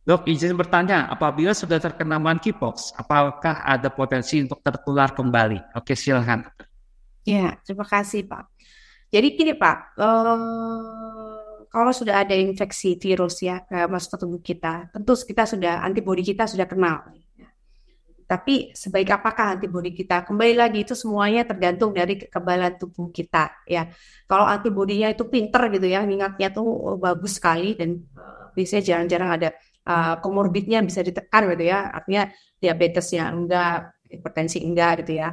Dok, izin bertanya, apabila sudah terkena monkeypox, apakah ada potensi untuk tertular kembali? Oke, silahkan. Ya, terima kasih Pak. Jadi gini Pak, uh, kalau sudah ada infeksi virus ya ke masuk ke tubuh kita, tentu kita sudah antibodi kita sudah kenal. Tapi sebaik apakah antibodi kita? Kembali lagi itu semuanya tergantung dari kekebalan tubuh kita ya. Kalau antibodinya itu pinter gitu ya, ingatnya tuh oh, bagus sekali dan eh, biasanya jarang-jarang ada Eh, komorbidnya uh, bisa ditekan gitu ya artinya diabetesnya enggak hipertensi enggak gitu ya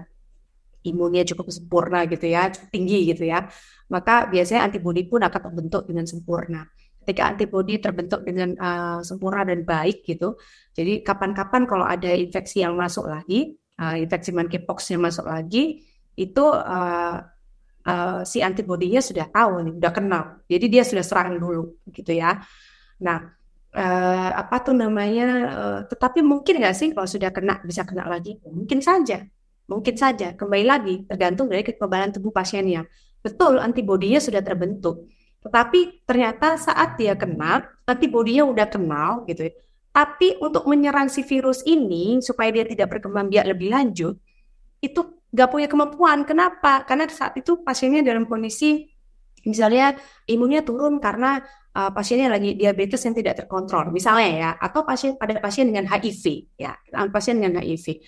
imunnya cukup sempurna gitu ya cukup tinggi gitu ya maka biasanya antibodi pun akan terbentuk dengan sempurna ketika antibodi terbentuk dengan uh, sempurna dan baik gitu jadi kapan-kapan kalau ada infeksi yang masuk lagi uh, infeksi monkeypox yang masuk lagi itu uh, uh, si antibodinya sudah tahu nih, sudah kenal. Jadi dia sudah serang dulu gitu ya. Nah, uh, apa tuh namanya uh, tetapi mungkin nggak sih kalau sudah kena bisa kena lagi mungkin saja mungkin saja kembali lagi tergantung dari kekebalan tubuh pasiennya betul antibodinya sudah terbentuk tetapi ternyata saat dia kena antibodinya udah kenal gitu ya. tapi untuk menyerang si virus ini supaya dia tidak berkembang biak lebih lanjut itu nggak punya kemampuan kenapa karena saat itu pasiennya dalam kondisi misalnya imunnya turun karena uh, eh, pasiennya lagi diabetes yang tidak terkontrol misalnya ya atau pasien pada pasien dengan HIV ya pasien dengan HIV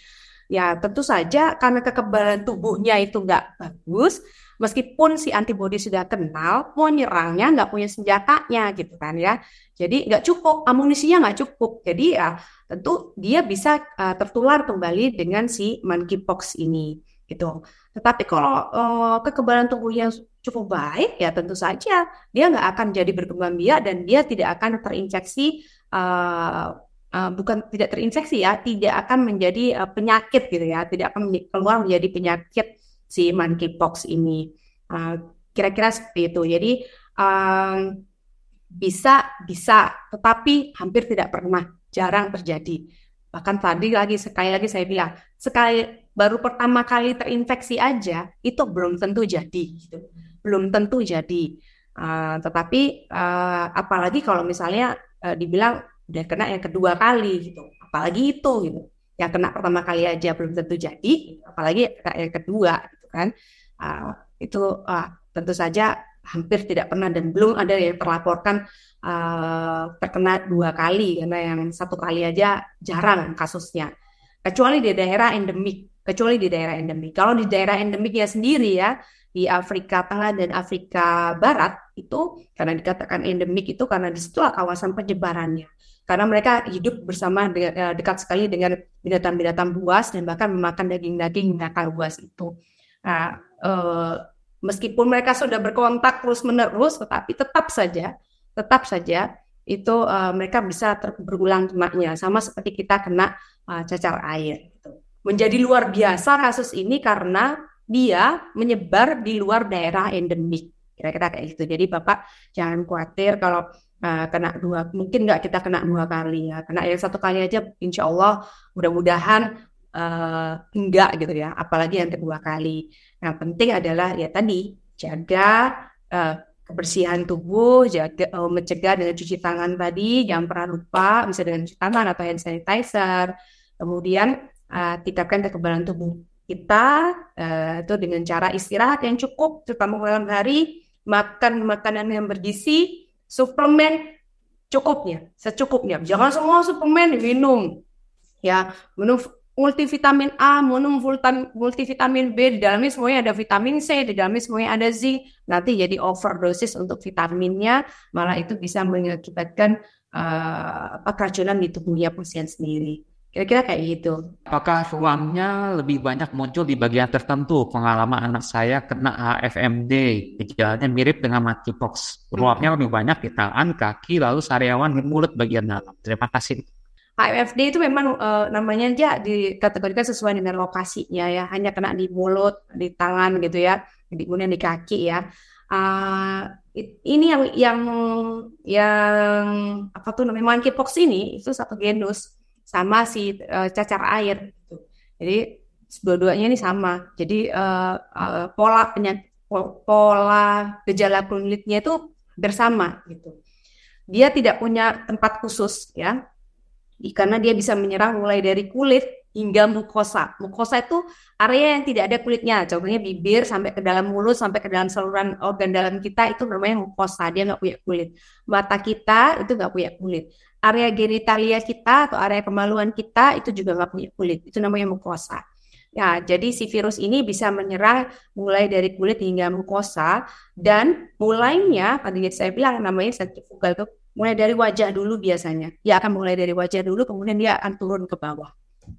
ya tentu saja karena kekebalan tubuhnya itu nggak bagus meskipun si antibodi sudah kenal, mau nyerangnya nggak punya senjatanya gitu kan ya. Jadi nggak cukup, amunisinya nggak cukup. Jadi ya tentu dia bisa uh, tertular kembali dengan si monkeypox ini gitu. Tetapi kalau uh, kekebalan tubuhnya cukup baik ya tentu saja dia nggak akan jadi berkembang biak dan dia tidak akan terinfeksi uh, uh, bukan tidak terinfeksi ya tidak akan menjadi uh, penyakit gitu ya tidak akan keluar menjadi penyakit si monkeypox ini kira-kira uh, seperti itu jadi uh, bisa bisa tetapi hampir tidak pernah jarang terjadi bahkan tadi lagi sekali lagi saya bilang sekali baru pertama kali terinfeksi aja itu belum tentu jadi gitu. Belum tentu jadi. Uh, tetapi uh, apalagi kalau misalnya uh, dibilang udah kena yang kedua kali gitu. Apalagi itu gitu. Yang kena pertama kali aja belum tentu jadi, apalagi yang kedua gitu kan. Uh, itu uh, tentu saja hampir tidak pernah dan belum ada yang terlaporkan uh, terkena dua kali karena yang satu kali aja jarang kasusnya kecuali di daerah endemik kecuali di daerah endemik. Kalau di daerah endemiknya sendiri ya, di Afrika Tengah dan Afrika Barat itu karena dikatakan endemik itu karena di situ kawasan penyebarannya. Karena mereka hidup bersama de e, dekat sekali dengan binatang-binatang buas dan bahkan memakan daging-daging binatang buas itu. Nah, e, meskipun mereka sudah berkontak terus-menerus, tetapi tetap saja, tetap saja itu e, mereka bisa berulang kenanya sama seperti kita kena e, cacar air. Menjadi luar biasa kasus ini karena dia menyebar di luar daerah endemik. Kira-kira kayak gitu. Jadi Bapak jangan khawatir kalau uh, kena dua, mungkin nggak kita kena dua kali ya. Kena yang satu kali aja insya Allah mudah-mudahan uh, enggak gitu ya. Apalagi yang kedua kali. yang penting adalah ya tadi jaga uh, kebersihan tubuh, jaga, uh, mencegah dengan cuci tangan tadi, jangan pernah lupa, bisa dengan cuci tangan atau hand sanitizer. Kemudian uh, tingkatkan kekebalan tubuh kita uh, itu dengan cara istirahat yang cukup terutama malam hari makan makanan yang bergizi suplemen cukupnya secukupnya jangan semua suplemen minum ya minum multivitamin A, minum multivitamin B, di dalamnya semuanya ada vitamin C, di dalamnya semuanya ada zinc, nanti jadi overdosis untuk vitaminnya, malah itu bisa mengakibatkan uh, keracunan di tubuhnya pasien sendiri. Kira-kira kayak gitu. Apakah ruangnya lebih banyak muncul di bagian tertentu? Pengalaman anak saya kena AFMD, gejalanya mirip dengan monkeypox. Ruangnya hmm. lebih banyak di tangan, kaki, lalu sariawan mulut bagian dalam. Terima kasih. AFMD itu memang uh, namanya dia dikategorikan sesuai dengan lokasinya ya. Hanya kena di mulut, di tangan gitu ya, di kemudian di kaki ya. Uh, ini yang yang yang apa tuh namanya monkeypox ini itu satu genus sama si uh, cacar air gitu. Jadi dua-duanya ini sama. Jadi uh, uh, pola penyakit pola gejala kulitnya itu bersama gitu. Dia tidak punya tempat khusus ya. Karena dia bisa menyerang mulai dari kulit hingga mukosa. Mukosa itu area yang tidak ada kulitnya. Contohnya bibir sampai ke dalam mulut sampai ke dalam saluran organ dalam kita itu namanya mukosa. Dia nggak punya kulit. Mata kita itu nggak punya kulit area genitalia kita atau area kemaluan kita itu juga nggak punya kulit. Itu namanya mukosa. Ya, jadi si virus ini bisa menyerah mulai dari kulit hingga mukosa dan mulainya tadi saya bilang namanya sentrifugal itu mulai dari wajah dulu biasanya. Dia akan mulai dari wajah dulu kemudian dia akan turun ke bawah.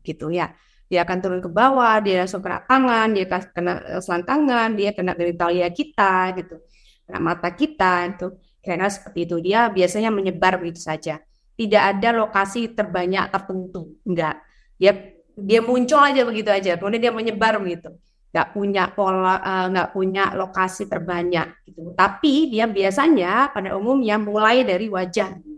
Gitu ya. Dia akan turun ke bawah, dia langsung kena tangan, dia kena eh, selang tangan, dia kena genitalia kita gitu. Kena mata kita itu. Karena seperti itu dia biasanya menyebar begitu saja tidak ada lokasi terbanyak tertentu enggak ya dia muncul aja begitu aja kemudian dia menyebar begitu nggak punya pola eh, nggak uh, punya lokasi terbanyak gitu tapi dia biasanya pada umumnya mulai dari wajah